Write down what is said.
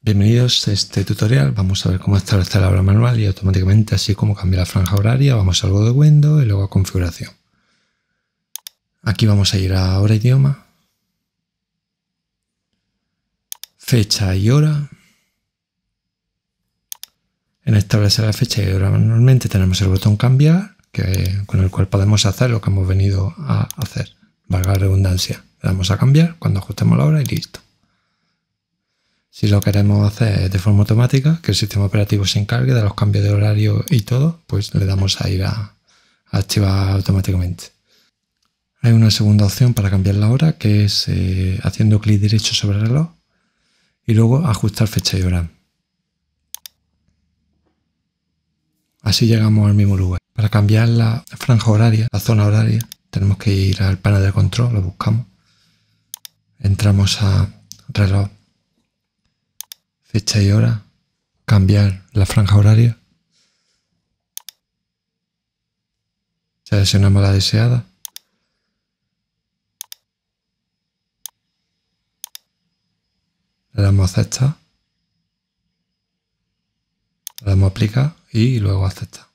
Bienvenidos a este tutorial. Vamos a ver cómo establecer la hora manual y automáticamente así como cambiar la franja horaria. Vamos a algo de Windows y luego a configuración. Aquí vamos a ir a hora idioma, fecha y hora. En establecer la fecha y hora manualmente tenemos el botón cambiar que, con el cual podemos hacer lo que hemos venido a hacer. Valga la redundancia. Le damos a cambiar cuando ajustemos la hora y listo. Si lo queremos hacer de forma automática, que el sistema operativo se encargue de los cambios de horario y todo, pues le damos a ir a, activar automáticamente. Hay una segunda opción para cambiar la hora, que es eh, haciendo clic derecho sobre el reloj y luego ajustar fecha y hora. Así llegamos al mismo lugar. Para cambiar la franja horaria, la zona horaria, tenemos que ir al panel de control, lo buscamos. Entramos a reloj fecha y hora, cambiar la franja horaria. Seleccionamos la deseada. Le damos a aceptar. Le damos a aplicar y luego aceptar.